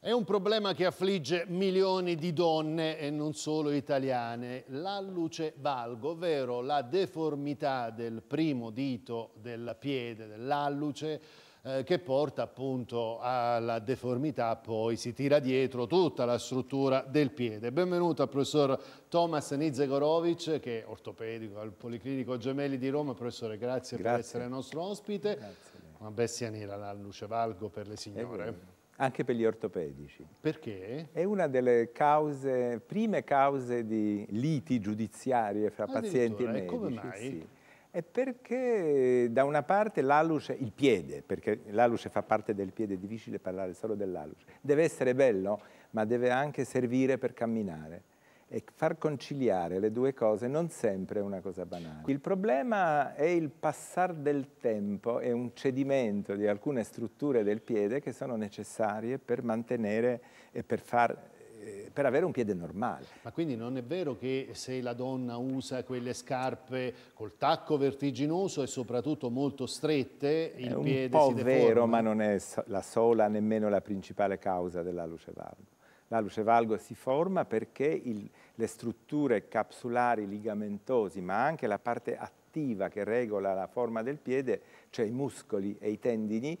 È un problema che affligge milioni di donne e non solo italiane. L'alluce valgo, ovvero la deformità del primo dito del piede dell'alluce, eh, che porta appunto alla deformità, poi si tira dietro tutta la struttura del piede. Benvenuto al professor Thomas Nizegorovic, che è ortopedico al Policlinico Gemelli di Roma. Professore, grazie, grazie. per essere nostro ospite. Grazie. Una bestia nera l'alluce valgo per le signore. Anche per gli ortopedici. Perché? È una delle cause, prime cause di liti giudiziarie fra pazienti e medici. Come mai? Sì. È perché da una parte l'aluce, il piede, perché l'aluce fa parte del piede, è difficile parlare solo dell'aluce, deve essere bello, ma deve anche servire per camminare e far conciliare le due cose non sempre è una cosa banale. Il problema è il passare del tempo e un cedimento di alcune strutture del piede che sono necessarie per mantenere e per far eh, per avere un piede normale. Ma quindi non è vero che se la donna usa quelle scarpe col tacco vertiginoso e soprattutto molto strette, il piede si deforma? È un po' vero, ma non è la sola, nemmeno la principale causa della luce valva. La luce valgo si forma perché il, le strutture capsulari ligamentosi, ma anche la parte attiva che regola la forma del piede, cioè i muscoli e i tendini,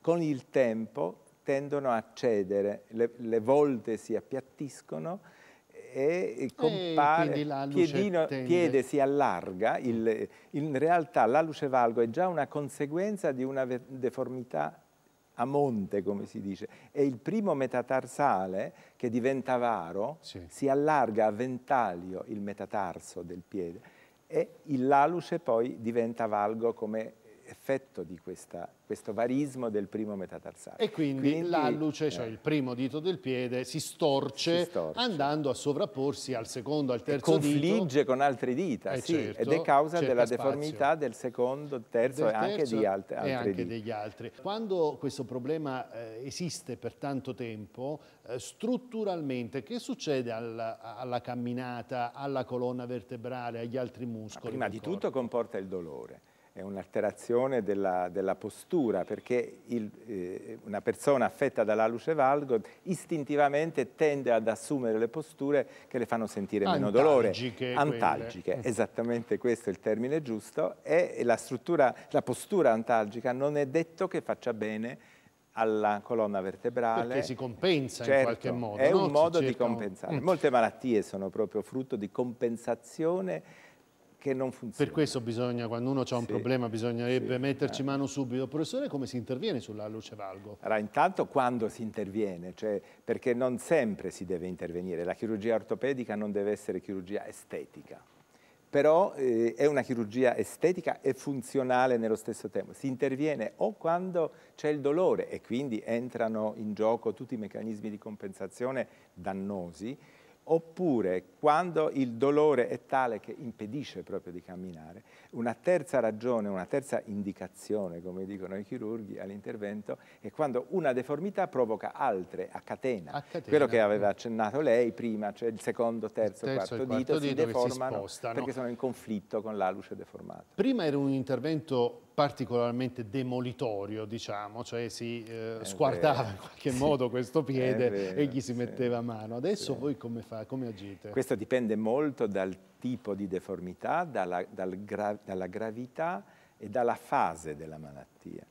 con il tempo tendono a cedere, le, le volte si appiattiscono e compare, e piedino, piede si allarga, il, in realtà la luce valgo è già una conseguenza di una deformità a monte, come si dice, e il primo metatarsale che diventa varo sì. si allarga a ventaglio il metatarso del piede e il laluce poi diventa valgo come effetto di questa, questo varismo del primo metatarsale. E quindi, quindi l'alluce, cioè eh. cioè il primo dito del piede, si storce, si storce, andando a sovrapporsi al secondo, al terzo e confligge dito. con altre dita, eh sì, certo, ed è certo, causa della spazio. deformità del secondo, terzo, del terzo e anche, di alt e anche degli altri. Quando questo problema eh, esiste per tanto tempo, eh, strutturalmente che succede al, alla camminata, alla colonna vertebrale, agli altri muscoli? Ma prima di corpo? tutto comporta il dolore è un'alterazione della, della, postura perché il, eh, una persona affetta dalla luce valgo istintivamente tende ad assumere le posture che le fanno sentire antalgiche meno dolore. Antalgiche. Antalgiche. Eh. Esattamente questo è il termine giusto e la, la postura antalgica non è detto che faccia bene alla colonna vertebrale. Perché si compensa certo, in qualche modo. È no? un modo certo... di compensare. Mm. Molte malattie sono proprio frutto di compensazione che non funziona. Per questo bisogna, quando uno ha un sì, problema, bisognerebbe sì, metterci eh. mano subito. Professore, come si interviene sulla luce valgo? Allora, intanto quando si interviene, cioè, perché non sempre si deve intervenire. La chirurgia ortopedica non deve essere chirurgia estetica. Però eh, è una chirurgia estetica e funzionale nello stesso tempo. Si interviene o quando c'è il dolore e quindi entrano in gioco tutti i meccanismi di compensazione dannosi, oppure quando il dolore è tale che impedisce proprio di camminare. Una terza ragione, una terza indicazione, come dicono i chirurghi all'intervento, è quando una deformità provoca altre a catena. a catena. Quello che aveva accennato lei prima, cioè il secondo, terzo, il terzo quarto, quarto dito, dito si deformano si perché sono in conflitto con l'aluce deformata. Prima era un intervento particolarmente demolitorio, diciamo, cioè si eh, squartava vero. in qualche modo sì. questo piede vero, e gli si metteva sì. mano. Adesso sì. voi come, fa, come agite? Questo dipende molto dal tipo di deformità, dalla, dal gra dalla gravità e dalla fase della malattia.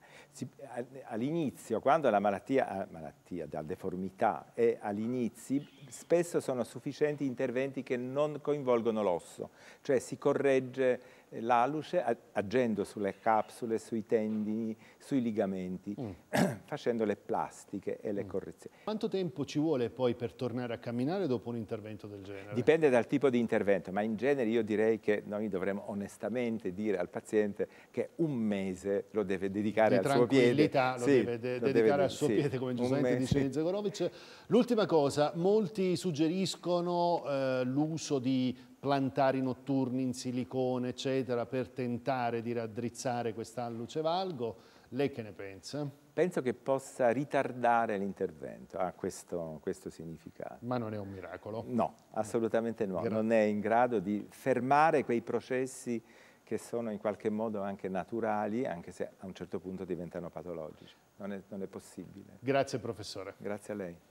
All'inizio, quando la malattia, ah, malattia la deformità è all'inizio, spesso sono sufficienti interventi che non coinvolgono l'osso, cioè si corregge eh, l'aluce agendo sulle capsule, sui tendini, sui ligamenti, mm. facendo le plastiche e le mm. correzioni. Quanto tempo ci vuole poi per tornare a camminare dopo un intervento del genere? Dipende dal tipo di intervento, ma in genere io direi che noi dovremmo onestamente dire al paziente che un mese lo deve dedicare di al suo piede. Lo sì, deve de lo dedicare deve, al suo sì, piede, come giustamente dice Zegorovic. L'ultima cosa, molti suggeriscono eh, l'uso di plantari notturni in silicone, eccetera, per tentare di raddrizzare quest'alluce valgo. Lei che ne pensa? Penso che possa ritardare l'intervento, ha ah, questo, questo, significato. Ma non è un miracolo? No, assolutamente no. Grazie. Non è in grado di fermare quei processi che sono in qualche modo anche naturali, anche se a un certo punto diventano patologici. non è, non è possibile. Grazie professore. Grazie a lei.